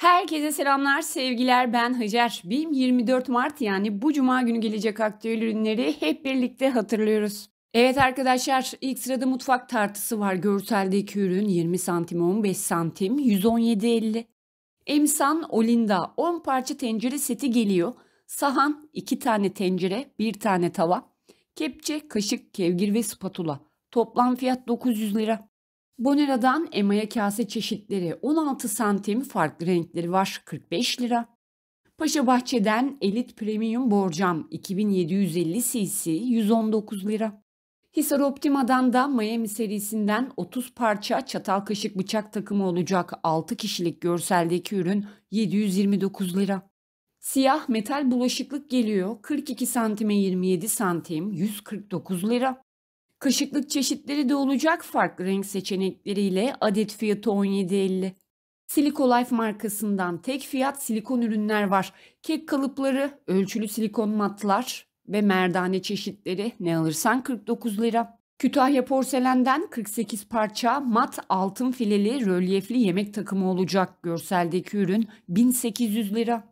Herkese selamlar, sevgiler. Ben Hacer. BİM 24 Mart yani bu cuma günü gelecek aktüel ürünleri hep birlikte hatırlıyoruz. Evet arkadaşlar ilk sırada mutfak tartısı var. Görseldeki ürün 20 santim 15 santim 117.50. Emsan Olinda 10 parça tencere seti geliyor. Sahan 2 tane tencere 1 tane tava. Kepçe, kaşık, kevgir ve spatula. Toplam fiyat 900 lira. Bonera'dan emaya kase çeşitleri 16 santim farklı renkleri var 45 lira. Paşa Bahçe'den Elit Premium Borcam 2750 cc 119 lira. Hisar Optima'dan da Miami serisinden 30 parça çatal kaşık bıçak takımı olacak 6 kişilik görseldeki ürün 729 lira. Siyah metal bulaşıklık geliyor 42 santime 27 santim 149 lira. Kaşıklık çeşitleri de olacak farklı renk seçenekleriyle adet fiyatı 17.50. Silikolife markasından tek fiyat silikon ürünler var. Kek kalıpları, ölçülü silikon matlar ve merdane çeşitleri ne alırsan 49 lira. Kütahya porselenden 48 parça mat altın fileli rölyefli yemek takımı olacak. Görseldeki ürün 1800 lira.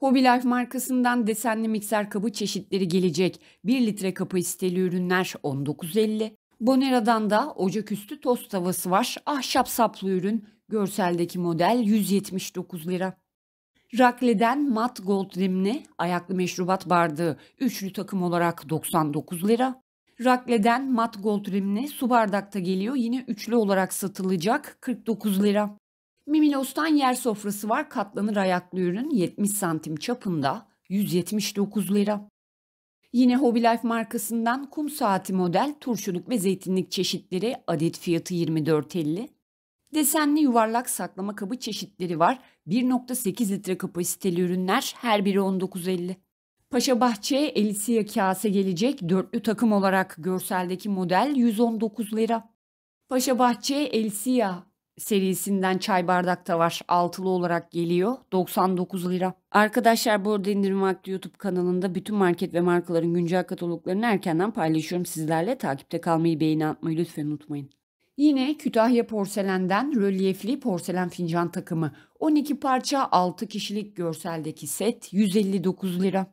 Hobby Life markasından desenli mikser kabı çeşitleri gelecek. 1 litre kapasiteli ürünler 19.50. Bonera'dan da ocaküstü tost tavası var. Ahşap saplı ürün. Görseldeki model 179 lira. Rakle'den mat gold rimli ayaklı meşrubat bardağı üçlü takım olarak 99 lira. Rakle'den mat gold rimli su bardakta geliyor yine üçlü olarak satılacak 49 lira. Miminos'tan yer sofrası var. Katlanır ayaklı ürün 70 santim çapında 179 lira. Yine Hobby Life markasından kum saati model turşuluk ve zeytinlik çeşitleri adet fiyatı 24.50. Desenli yuvarlak saklama kabı çeşitleri var. 1.8 litre kapasiteli ürünler her biri 19.50. Paşa Bahçe elisiye kase gelecek dörtlü takım olarak görseldeki model 119 lira. Paşa Bahçe Elsiya serisinden çay bardakta var. Altılı olarak geliyor. 99 lira. Arkadaşlar bu arada indirim vakti YouTube kanalında bütün market ve markaların güncel kataloglarını erkenden paylaşıyorum sizlerle. Takipte kalmayı, beğeni atmayı lütfen unutmayın. Yine Kütahya porselenden rölyefli porselen fincan takımı. 12 parça 6 kişilik görseldeki set 159 lira.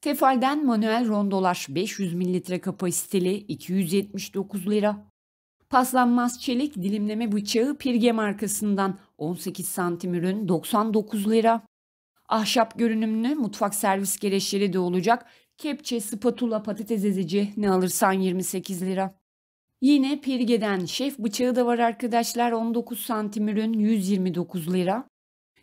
Tefal'den manuel rondolar 500 mililitre kapasiteli 279 lira. Paslanmaz çelik dilimleme bıçağı Pirge markasından 18 santim ürün 99 lira. Ahşap görünümlü mutfak servis gereçleri de olacak. Kepçe, spatula, patates ezici ne alırsan 28 lira. Yine Pirge'den şef bıçağı da var arkadaşlar 19 santim ürün 129 lira.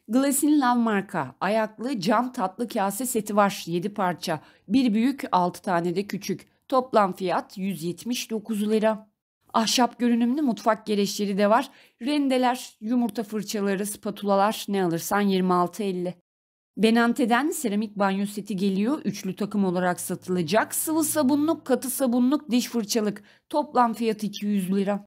Glassin Love marka ayaklı cam tatlı kase seti var 7 parça. Bir büyük 6 tane de küçük. Toplam fiyat 179 lira. Ahşap görünümlü mutfak gereçleri de var. Rendeler, yumurta fırçaları, spatulalar ne alırsan 26.50. Benante'den seramik banyo seti geliyor. Üçlü takım olarak satılacak. Sıvı sabunluk, katı sabunluk, diş fırçalık. Toplam fiyat 200 lira.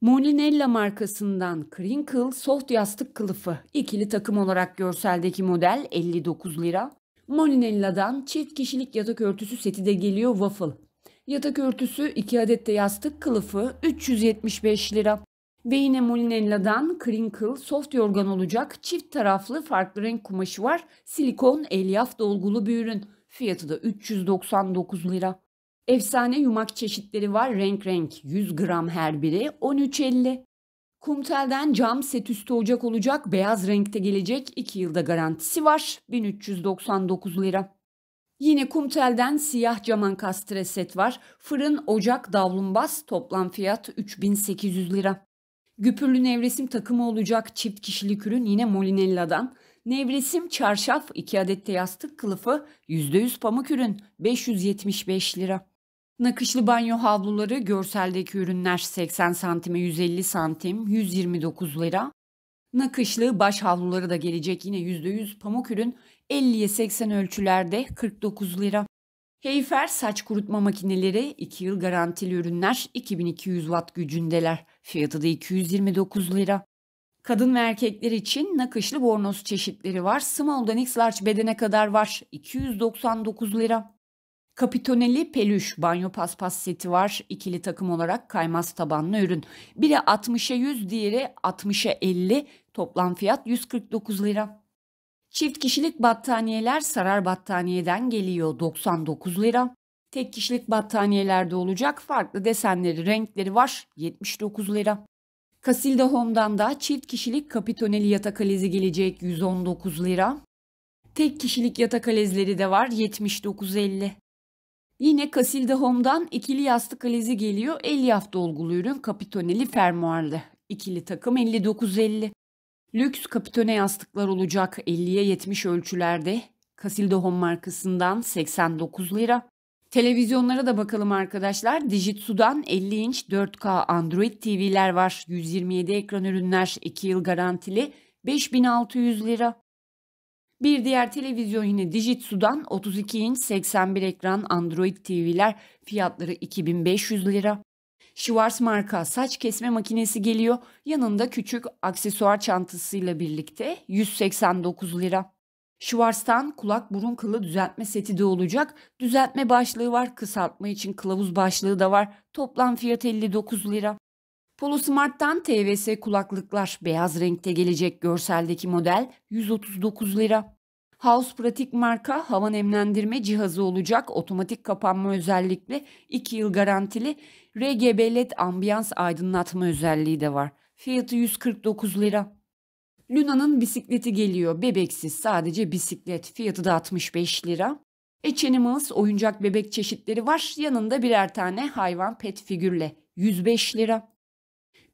Molinella markasından Crinkle soft yastık kılıfı. ikili takım olarak görseldeki model 59 lira. Molinella'dan çift kişilik yatak örtüsü seti de geliyor waffle. Yatak örtüsü 2 adet de yastık kılıfı 375 lira. Ve Molinella'dan Crinkle soft yorgan olacak çift taraflı farklı renk kumaşı var. Silikon elyaf dolgulu bir ürün. Fiyatı da 399 lira. Efsane yumak çeşitleri var renk renk 100 gram her biri 13.50. Kumtel'den cam set üstü ocak olacak beyaz renkte gelecek 2 yılda garantisi var 1399 lira. Yine Kumtel'den siyah caman kastre set var. Fırın, ocak, davlumbaz toplam fiyat 3800 lira. Güpürlü nevresim takımı olacak çift kişilik ürün yine Molinella'dan. Nevresim, çarşaf, 2 adet de yastık kılıfı, %100 pamuk ürün 575 lira. Nakışlı banyo havluları görseldeki ürünler 80 santime 150 santim 129 lira. Nakışlı baş havluları da gelecek yine %100 pamuk ürün 50'ye 80 ölçülerde 49 lira. Heyfer saç kurutma makineleri 2 yıl garantili ürünler 2200 watt gücündeler. Fiyatı da 229 lira. Kadın ve erkekler için nakışlı bornoz çeşitleri var. Small'dan X large bedene kadar var. 299 lira. Kapitoneli peluş banyo paspas seti var. İkili takım olarak kaymaz tabanlı ürün. Biri 60'a 100 diğeri 60'a 50. Toplam fiyat 149 lira. Çift kişilik battaniyeler Sarar Battaniye'den geliyor 99 lira. Tek kişilik battaniyelerde olacak farklı desenleri, renkleri var 79 lira. Casilda Home'dan da çift kişilik kapitoneli yatak alezi gelecek 119 lira. Tek kişilik yatak alezleri de var 79.50. Yine Casilda Home'dan ikili yastık alizi geliyor. 50 hafta dolgulu ürün kapitoneli fermuarlı. İkili takım 59.50. Lüks kapitone yastıklar olacak 50'ye 70 ölçülerde. Casilda Home markasından 89 lira. Televizyonlara da bakalım arkadaşlar. Dijitsu'dan 50 inç 4K Android TV'ler var. 127 ekran ürünler 2 yıl garantili 5600 lira. Bir diğer televizyon yine Digitsu'dan 32 inç 81 ekran Android TV'ler fiyatları 2500 lira. Schwarz marka saç kesme makinesi geliyor. Yanında küçük aksesuar çantasıyla birlikte 189 lira. Schwarz'tan kulak burun kılı düzeltme seti de olacak. Düzeltme başlığı var, kısaltma için kılavuz başlığı da var. Toplam fiyat 59 lira. Polosmart'tan TVS kulaklıklar beyaz renkte gelecek görseldeki model 139 lira. House Pratik marka hava nemlendirme cihazı olacak otomatik kapanma özellikle 2 yıl garantili RGB LED ambiyans aydınlatma özelliği de var. Fiyatı 149 lira. Luna'nın bisikleti geliyor. Bebeksiz sadece bisiklet. Fiyatı da 65 lira. Eçenimals oyuncak bebek çeşitleri var. Yanında birer tane hayvan pet figürle. 105 lira.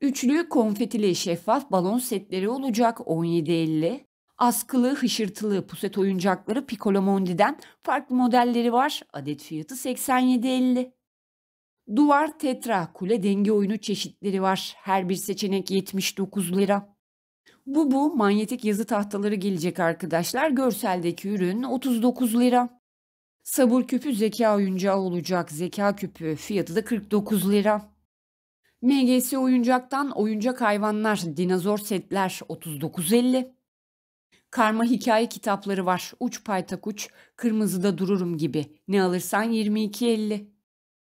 Üçlü konfetili şeffaf balon setleri olacak 17.50. Askılı, hışırtılı puset oyuncakları Picolomondi'den farklı modelleri var. Adet fiyatı 87.50. Duvar, tetra, kule denge oyunu çeşitleri var. Her bir seçenek 79 lira. Bu bu manyetik yazı tahtaları gelecek arkadaşlar. Görseldeki ürün 39 lira. Sabır küpü zeka oyuncağı olacak. Zeka küpü fiyatı da 49 lira. MGS oyuncaktan oyuncak hayvanlar, dinozor setler 39.50. Karma hikaye kitapları var. Uç paytak uç, kırmızıda dururum gibi. Ne alırsan 22.50.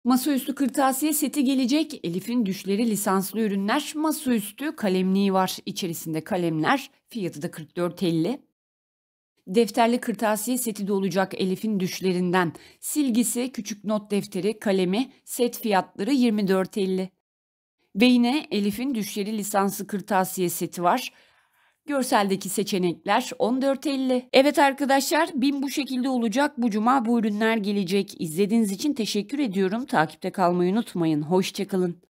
Masaüstü kırtasiye seti gelecek. Elif'in düşleri lisanslı ürünler. Masaüstü kalemliği var. İçerisinde kalemler. Fiyatı da 44.50. Defterli kırtasiye seti de olacak Elif'in düşlerinden. Silgisi, küçük not defteri, kalemi, set fiyatları 24.50. Ve Elif'in düşleri lisanslı kırtasiye seti var. Görseldeki seçenekler 14.50. Evet arkadaşlar bin bu şekilde olacak. Bu cuma bu ürünler gelecek. İzlediğiniz için teşekkür ediyorum. Takipte kalmayı unutmayın. Hoşçakalın.